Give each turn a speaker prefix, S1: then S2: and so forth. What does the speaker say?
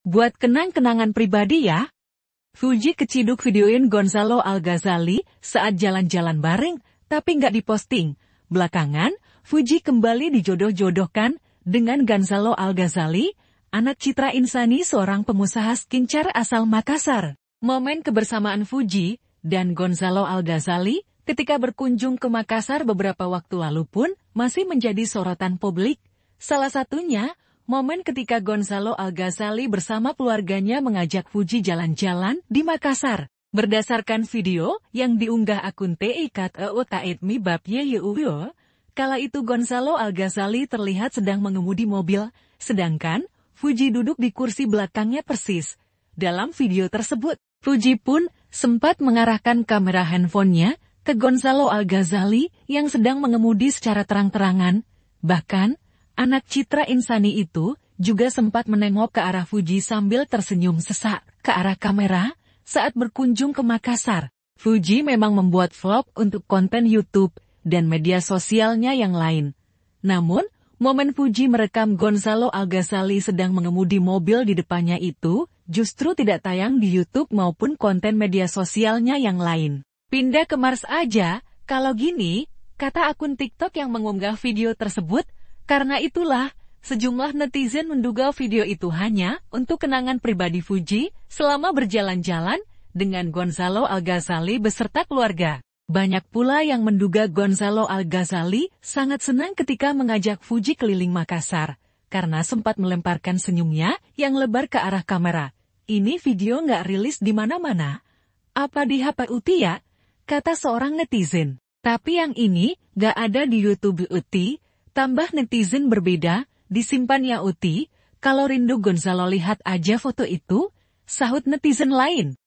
S1: Buat kenang-kenangan pribadi ya. Fuji keciduk videoin Gonzalo Al-Ghazali saat jalan-jalan bareng, tapi nggak diposting. Belakangan, Fuji kembali dijodoh-jodohkan dengan Gonzalo Al-Ghazali, anak Citra Insani seorang pengusaha skincare asal Makassar. Momen kebersamaan Fuji dan Gonzalo Al-Ghazali ketika berkunjung ke Makassar beberapa waktu lalu pun masih menjadi sorotan publik. Salah satunya, Momen ketika Gonzalo Al-Ghazali bersama keluarganya mengajak Fuji jalan-jalan di Makassar. Berdasarkan video yang diunggah akun TIKAT EUTAITMI BAP Yeyuyo, kala itu Gonzalo Al-Ghazali terlihat sedang mengemudi mobil, sedangkan Fuji duduk di kursi belakangnya persis. Dalam video tersebut, Fuji pun sempat mengarahkan kamera handphonenya ke Gonzalo Al-Ghazali yang sedang mengemudi secara terang-terangan, bahkan Anak Citra Insani itu juga sempat menengok ke arah Fuji sambil tersenyum sesak ke arah kamera saat berkunjung ke Makassar. Fuji memang membuat vlog untuk konten YouTube dan media sosialnya yang lain. Namun, momen Fuji merekam Gonzalo Algasali sedang mengemudi mobil di depannya itu justru tidak tayang di YouTube maupun konten media sosialnya yang lain. Pindah ke Mars aja, kalau gini, kata akun TikTok yang mengunggah video tersebut, karena itulah, sejumlah netizen menduga video itu hanya untuk kenangan pribadi Fuji selama berjalan-jalan dengan Gonzalo Al-Ghazali beserta keluarga. Banyak pula yang menduga Gonzalo Al-Ghazali sangat senang ketika mengajak Fuji keliling Makassar, karena sempat melemparkan senyumnya yang lebar ke arah kamera. Ini video nggak rilis di mana-mana. Apa di HP Uti ya? Kata seorang netizen. Tapi yang ini nggak ada di YouTube Uti, Tambah netizen berbeda, disimpannya Uti, kalau rindu Gonzalo lihat aja foto itu, sahut netizen lain.